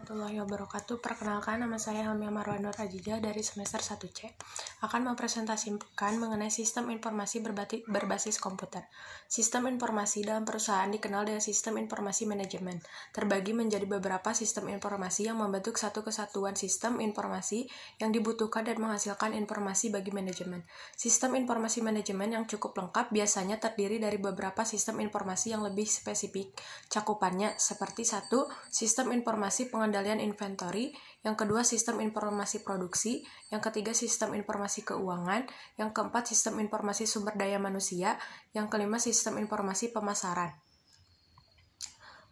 warahmatullahi wabarakatuh. Perkenalkan, nama saya Hamia Marwanur Rajija dari semester 1C. Akan mempresentasikan mengenai sistem informasi berbasis komputer. Sistem informasi dalam perusahaan dikenal dengan sistem informasi manajemen. Terbagi menjadi beberapa sistem informasi yang membentuk satu kesatuan sistem informasi yang dibutuhkan dan menghasilkan informasi bagi manajemen. Sistem informasi manajemen yang cukup lengkap biasanya terdiri dari beberapa sistem informasi yang lebih spesifik cakupannya, seperti satu sistem informasi pengendalian pengendalian inventory, yang kedua sistem informasi produksi, yang ketiga sistem informasi keuangan, yang keempat sistem informasi sumber daya manusia, yang kelima sistem informasi pemasaran.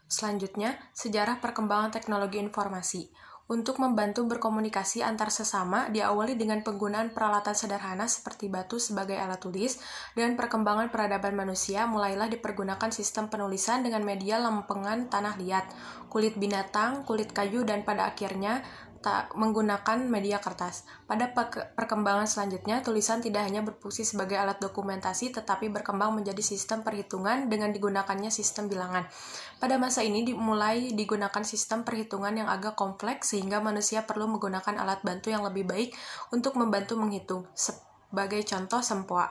Selanjutnya, sejarah perkembangan teknologi informasi untuk membantu berkomunikasi antar sesama diawali dengan penggunaan peralatan sederhana seperti batu sebagai alat tulis dan perkembangan peradaban manusia mulailah dipergunakan sistem penulisan dengan media lempengan tanah liat, kulit binatang, kulit kayu dan pada akhirnya tak menggunakan media kertas. Pada perkembangan selanjutnya, tulisan tidak hanya berfungsi sebagai alat dokumentasi, tetapi berkembang menjadi sistem perhitungan dengan digunakannya sistem bilangan. Pada masa ini dimulai digunakan sistem perhitungan yang agak kompleks, sehingga manusia perlu menggunakan alat bantu yang lebih baik untuk membantu menghitung sebagai contoh sempoa.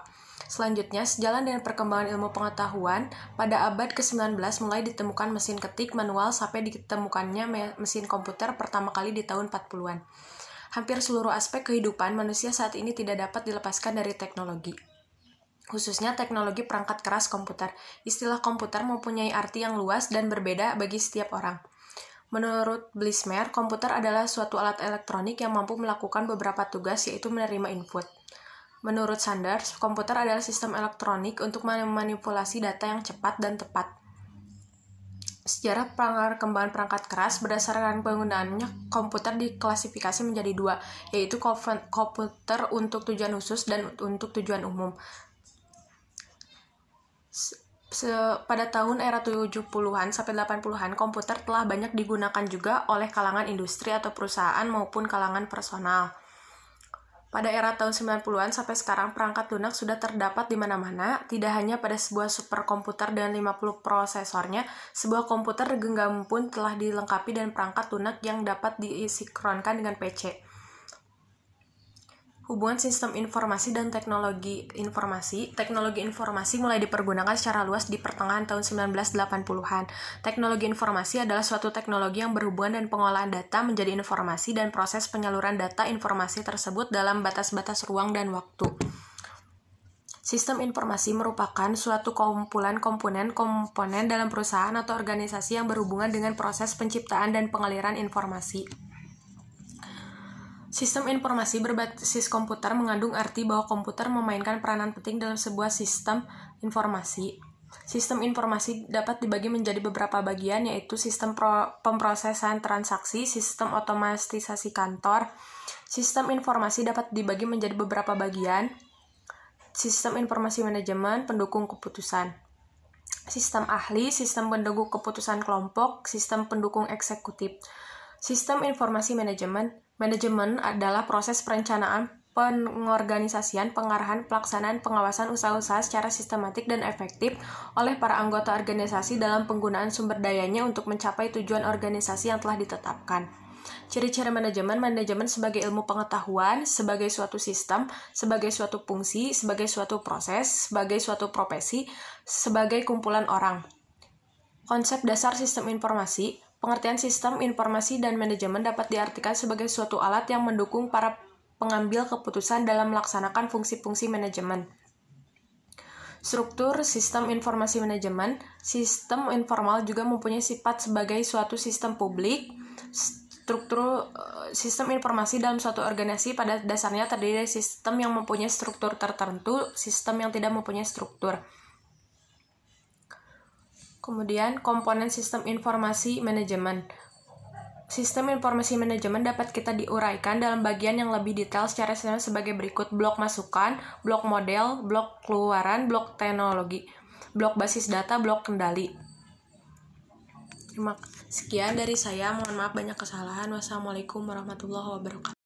Selanjutnya, sejalan dengan perkembangan ilmu pengetahuan, pada abad ke-19 mulai ditemukan mesin ketik manual sampai ditemukannya mesin komputer pertama kali di tahun 40-an. Hampir seluruh aspek kehidupan manusia saat ini tidak dapat dilepaskan dari teknologi. Khususnya teknologi perangkat keras komputer. Istilah komputer mempunyai arti yang luas dan berbeda bagi setiap orang. Menurut Blismer, komputer adalah suatu alat elektronik yang mampu melakukan beberapa tugas yaitu menerima input, Menurut Sanders, komputer adalah sistem elektronik untuk memanipulasi data yang cepat dan tepat. Sejarah perkembangan perangkat keras berdasarkan penggunaannya, komputer diklasifikasi menjadi dua, yaitu komputer untuk tujuan khusus dan untuk tujuan umum. pada tahun era 70-an sampai 80-an, komputer telah banyak digunakan juga oleh kalangan industri atau perusahaan maupun kalangan personal pada era tahun 90-an sampai sekarang perangkat lunak sudah terdapat di mana-mana, tidak hanya pada sebuah superkomputer dengan 50 prosesornya, sebuah komputer genggam pun telah dilengkapi dengan perangkat lunak yang dapat diisikronkan dengan PC hubungan sistem informasi dan teknologi informasi. Teknologi informasi mulai dipergunakan secara luas di pertengahan tahun 1980-an. Teknologi informasi adalah suatu teknologi yang berhubungan dan pengolahan data menjadi informasi dan proses penyaluran data informasi tersebut dalam batas-batas ruang dan waktu. Sistem informasi merupakan suatu kumpulan komponen komponen dalam perusahaan atau organisasi yang berhubungan dengan proses penciptaan dan pengaliran informasi. Sistem informasi berbasis komputer mengandung arti bahwa komputer memainkan peranan penting dalam sebuah sistem informasi. Sistem informasi dapat dibagi menjadi beberapa bagian, yaitu sistem pro- pemrosesan transaksi, sistem otomatisasi kantor. Sistem informasi dapat dibagi menjadi beberapa bagian, sistem informasi manajemen, pendukung keputusan. Sistem ahli, sistem pendukung keputusan kelompok, sistem pendukung eksekutif. Sistem informasi manajemen, Manajemen adalah proses perencanaan, pengorganisasian, pengarahan, pelaksanaan, pengawasan usaha-usaha secara sistematik dan efektif oleh para anggota organisasi dalam penggunaan sumber dayanya untuk mencapai tujuan organisasi yang telah ditetapkan. Ciri-ciri manajemen, manajemen sebagai ilmu pengetahuan, sebagai suatu sistem, sebagai suatu fungsi, sebagai suatu proses, sebagai suatu profesi, sebagai kumpulan orang. Konsep dasar sistem informasi, Pengertian sistem informasi dan manajemen dapat diartikan sebagai suatu alat yang mendukung para pengambil keputusan dalam melaksanakan fungsi-fungsi manajemen. Struktur sistem informasi manajemen, sistem informal juga mempunyai sifat sebagai suatu sistem publik. Struktur eh, sistem informasi dalam suatu organisasi pada dasarnya terdiri dari sistem yang mempunyai struktur tertentu, sistem yang tidak mempunyai struktur. Kemudian komponen sistem informasi manajemen. Sistem informasi manajemen dapat kita diuraikan dalam bagian yang lebih detail secara sederhana sebagai berikut blok masukan, blok model, blok keluaran, blok teknologi, blok basis data, blok kendali. Sekian dari saya, mohon maaf banyak kesalahan. Wassalamualaikum warahmatullahi wabarakatuh.